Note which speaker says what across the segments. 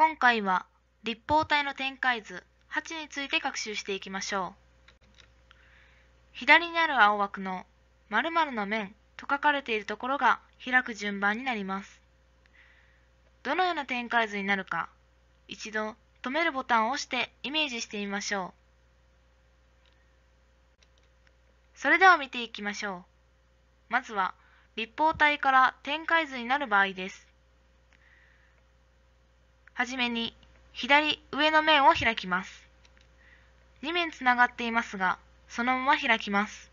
Speaker 1: 今回は立方体の展開図8について学習していきましょう。左にある青枠の〇〇の面と書かれているところが開く順番になります。どのような展開図になるか、一度止めるボタンを押してイメージしてみましょう。それでは見ていきましょう。まずは立方体から展開図になる場合です。はじめに左上の面を開きます。2面つながっていますが、そのまま開きます。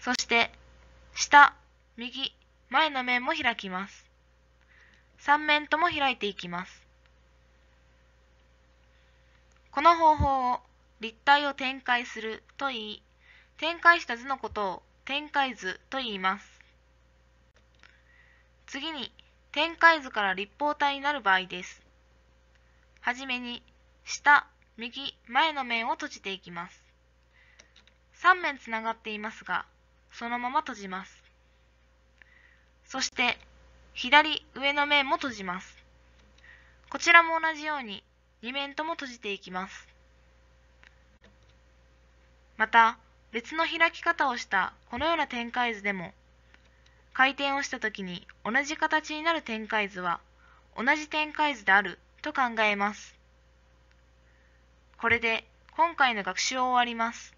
Speaker 1: そして、下、右、前の面も開きます。3面とも開いていきます。この方法を立体を展開するといい、展開した図のことを展開図と言います。次に展開図から立方体になる場合です。はじめに、下、右、前の面を閉じていきます。3面つながっていますが、そのまま閉じます。そして、左上の面も閉じます。こちらも同じように、2面とも閉じていきます。また、別の開き方をしたこのような展開図でも、回転をした時に同じ形になる展開図は同じ展開図であると考えます。これで今回の学習を終わります。